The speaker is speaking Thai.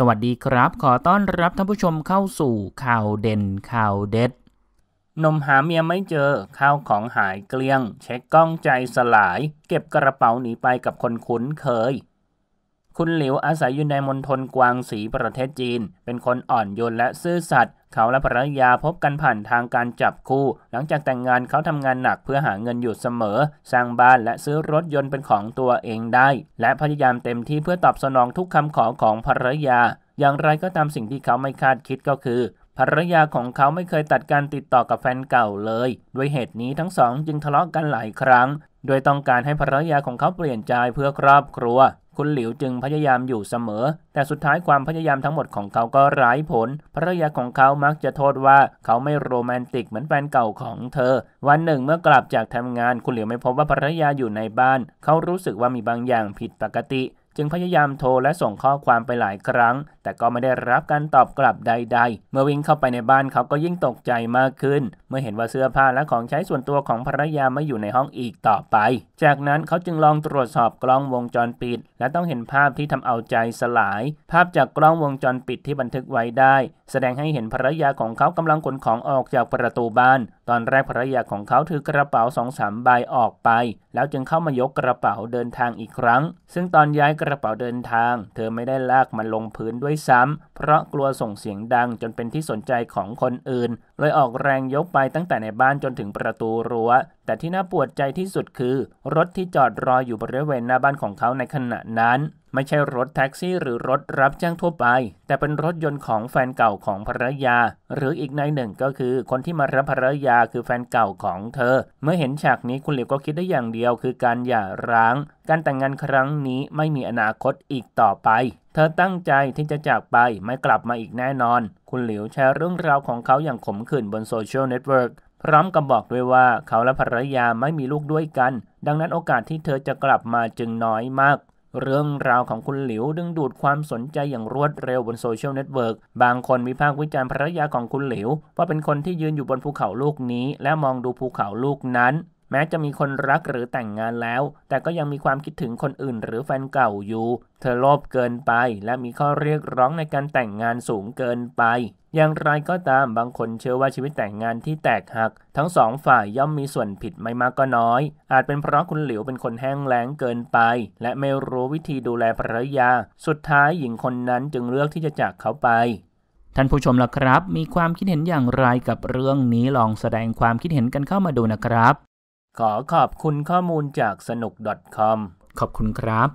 สวัสดีครับขอต้อนรับท่านผู้ชมเข้าสู่ข่าวเด่นข่าวเด็ด นมหาเมียไม่เจอข้าวของหายเกลี้ยง เช็คกล้องใจสลาย เก็บกระเป๋าหนีไปกับคนคุ้นเคยคุณหลิวอาศัยอยู่ในมณฑลกวางสีประเทศจีน เป็นคนอ่อนโยนและซื่อสัตย์ เขาและภรรยาพบกันผ่านทางการจับคู่ หลังจากแต่งงานเขาทำงานหนักเพื่อหาเงินอยู่เสมอ สร้างบ้านและซื้อรถยนต์เป็นของตัวเองได้ และพยายามเต็มที่เพื่อตอบสนองทุกคำขอของภรรยา อย่างไรก็ตามสิ่งที่เขาไม่คาดคิดก็คือ ภรรยาของเขาไม่เคยตัดการติดต่อกับแฟนเก่าเลย ด้วยเหตุนี้ทั้งสองจึงทะเลาะกันหลายครั้ง โดยต้องการให้ภรรยาของเขาเปลี่ยนใจเพื่อครอบครัวคุณหลิวจึงพยายามอยู่เสมอ แต่สุดท้ายความพยายามทั้งหมดของเขาก็ไร้ผล ภรรยาของเขามักจะโทษว่าเขาไม่โรแมนติกเหมือนแฟนเก่าของเธอ วันหนึ่งเมื่อกลับจากทำงาน คุณหลิวไม่พบว่าภรรยาอยู่ในบ้าน เขารู้สึกว่ามีบางอย่างผิดปกติ จึงพยายามโทรและส่งข้อความไปหลายครั้งแต่ก็ไม่ได้รับการตอบกลับใด ๆ เมื่อวิ่งเข้าไปในบ้านเขาก็ยิ่งตกใจมากขึ้น เมื่อเห็นว่าเสื้อผ้าและของใช้ส่วนตัวของภรรยาไม่อยู่ในห้องอีกต่อไป จากนั้นเขาจึงลองตรวจสอบกล้องวงจรปิด และต้องเห็นภาพที่ทำเอาใจสลาย ภาพจากกล้องวงจรปิดที่บันทึกไว้ได้ แสดงให้เห็นภรรยาของเขากำลังขนของออกจากประตูบ้าน ตอนแรกภรรยาของเขาถือกระเป๋าสองสามใบออกไป แล้วจึงเข้ามายกกระเป๋าเดินทางอีกครั้ง ซึ่งตอนย้ายกระเป๋าเดินทาง เธอไม่ได้ลากมันลงพื้นด้วยยซ้ำเพราะกลัวส่งเสียงดังจนเป็นที่สนใจของคนอื่น เลยออกแรงยกไปตั้งแต่ในบ้านจนถึงประตูรัว้วแต่ที่น่าปวดใจที่สุดคือ รถที่จอดรออยู่บริเวณหน้าบ้านของเขาในขณะนั้น ไม่ใช่รถแท็กซี่หรือรถรับจ้างทั่วไป แต่เป็นรถยนต์ของแฟนเก่าของภรรยา หรืออีกนายหนึ่งก็คือ คนที่มารับภรรยาคือแฟนเก่าของเธอเมื่อเห็นฉากนี้คุณเหลียวก็คิดได้อย่างเดียว คือการหย่าร้าง การแต่งงานครั้งนี้ไม่มีอนาคตอีกต่อไป เธอตั้งใจที่จะจากไป ไม่กลับมาอีกแน่นอน คุณเหลียวแชร์เรื่องราวของเขาอย่างขมขื่นบนโซเชียลเน็ตเวิร์กพร้อมกับบอกด้วยว่าเขาและภรรยาไม่มีลูกด้วยกัน ดังนั้นโอกาสที่เธอจะกลับมาจึงน้อยมาก เรื่องราวของคุณหลิวดึงดูดความสนใจอย่างรวดเร็วบนโซเชียลเน็ตเวิร์กบางคนมีภาควิจารณ์ภรรยาของคุณหลิว ว่าเป็นคนที่ยืนอยู่บนภูเขาลูกนี้และมองดูภูเขาลูกนั้นแม้จะมีคนรักหรือแต่งงานแล้ว แต่ก็ยังมีความคิดถึงคนอื่นหรือแฟนเก่าอยู่ เธอโลภเกินไป และมีข้อเรียกร้องในการแต่งงานสูงเกินไป อย่างไรก็ตามบางคนเชื่อว่าชีวิตแต่งงานที่แตกหัก ทั้งสองฝ่ายย่อมมีส่วนผิดไม่มากก็น้อย อาจเป็นเพราะคุณหลิวเป็นคนแห้งแล้งเกินไป และไม่รู้วิธีดูแลภรรยา สุดท้ายหญิงคนนั้นจึงเลือกที่จะจากเขาไป ท่านผู้ชมล่ะครับ มีความคิดเห็นอย่างไรกับเรื่องนี้ลองแสดงความคิดเห็นกันเข้ามาดูนะครับขอขอบคุณข้อมูลจากสนุก .com ขอบคุณครับ